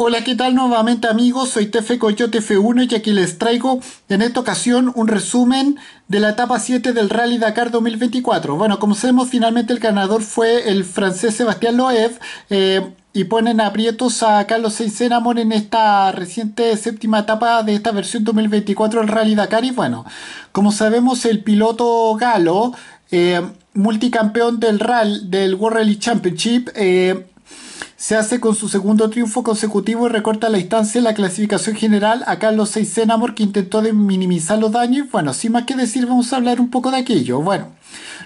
Hola, ¿qué tal nuevamente amigos? Soy Tefe Coyote F1 y aquí les traigo en esta ocasión un resumen de la etapa 7 del Rally Dakar 2024. Bueno, como sabemos, finalmente el ganador fue el francés Sebastián Loeb eh, y ponen aprietos a Carlos Sainz Amor en esta reciente séptima etapa de esta versión 2024 del Rally Dakar. Y bueno, como sabemos, el piloto galo, eh, multicampeón del, Rally, del World Rally Championship, eh, se hace con su segundo triunfo consecutivo y recorta la distancia en la clasificación general a Carlos en Amor que intentó de minimizar los daños. bueno, sin más que decir, vamos a hablar un poco de aquello. Bueno,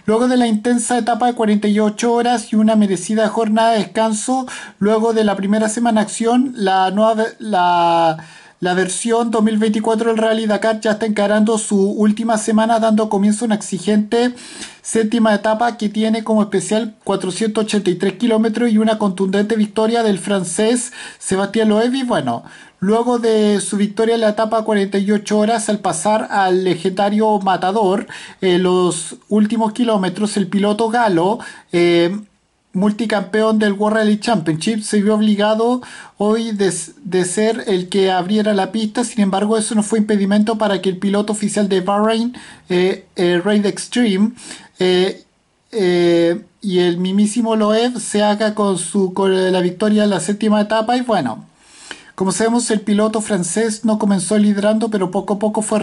luego de la intensa etapa de 48 horas y una merecida jornada de descanso, luego de la primera semana acción, la nueva... La, la versión 2024 del Rally Dakar ya está encarando su última semana dando comienzo a una exigente séptima etapa que tiene como especial 483 kilómetros y una contundente victoria del francés Sebastián y Bueno, luego de su victoria en la etapa 48 horas al pasar al legendario Matador, en eh, los últimos kilómetros, el piloto galo... Eh, multicampeón del World Rally Championship, se vio obligado hoy de, ser el que abriera la pista. Sin embargo, eso no fue impedimento para que el piloto oficial de Bahrain, eh, Raid Extreme, eh, eh, y el mimísimo Loeb se haga con, su, con la victoria en la séptima etapa. Y bueno, como sabemos, el piloto francés no comenzó liderando, pero poco a poco fue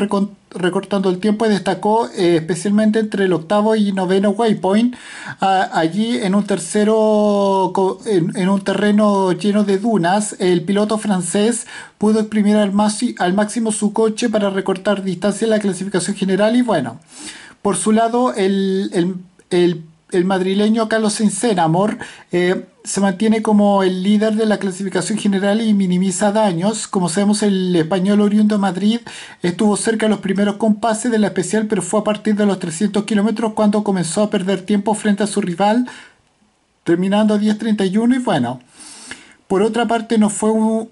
recortando el tiempo y destacó eh, especialmente entre el octavo y noveno waypoint, allí en un tercero en, un terreno lleno de dunas, el piloto francés pudo exprimir al, máximo su coche para recortar distancia en la clasificación general y bueno, por su lado el, madrileño Carlos Sincenamor eh, se mantiene como el líder de la clasificación general y minimiza daños. Como sabemos, el español oriundo Madrid estuvo cerca de los primeros compases de la especial, pero fue a partir de los 300 kilómetros cuando comenzó a perder tiempo frente a su rival, terminando a 10.31 y bueno, por otra parte, no fue un,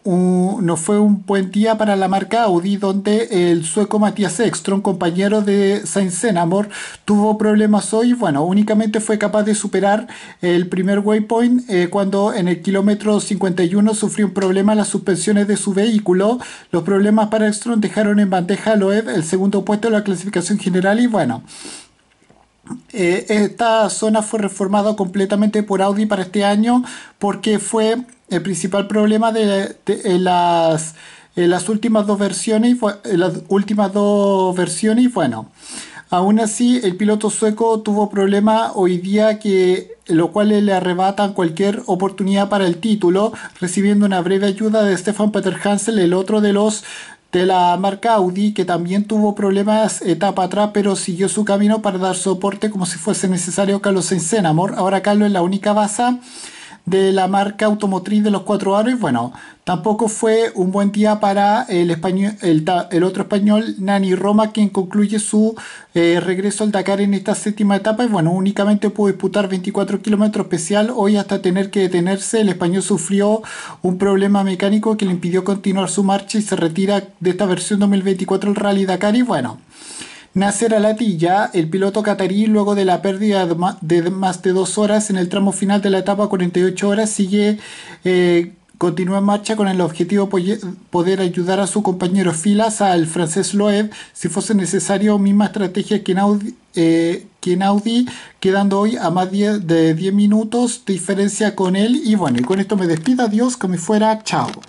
no fue un buen día para la marca Audi, donde el sueco Matías Ekström, compañero de Sainz Senamor, tuvo problemas hoy. Bueno, únicamente fue capaz de superar el primer waypoint eh, cuando en el kilómetro 51 sufrió un problema en las suspensiones de su vehículo. Los problemas para Ekström dejaron en bandeja a Loeb el segundo puesto de la clasificación general y bueno. Eh, esta zona fue reformada completamente por Audi para este año porque fue el principal problema de, las, las últimas dos versiones, fue las últimas dos versiones, y bueno, aún así el piloto sueco tuvo problema hoy día que lo cual le arrebatan cualquier oportunidad para el título, recibiendo una breve ayuda de Stefan Peter Hansel, el otro de los de la marca Audi, que también tuvo problemas etapa atrás, pero siguió su camino para dar soporte como si fuese necesario Carlos Sainz Amor. Ahora Carlos es la única baza de la marca automotriz de los cuatro aros. Bueno, tampoco fue un buen día para el, español, el, otro español, Nani Roma, quien concluye su eh, regreso al Dakar en esta séptima etapa. Y bueno, únicamente pudo disputar 24 kilómetros especial. Hoy hasta tener que detenerse, el español sufrió un problema mecánico que le impidió continuar su marcha y se retira de esta versión 2024 el Rally Dakar. Y bueno. Nasser Alatilla, el piloto catarí, luego de la pérdida de más de dos horas en el tramo final de la etapa 48 horas, sigue eh, continúa en marcha con el objetivo poder ayudar a su compañero Filas, al francés Loeb, si fuese necesario, misma estrategia que en Audi, eh, quedando hoy a más de 10 minutos, diferencia con él. Y bueno, y con esto me despido, adiós, como fuera, chao.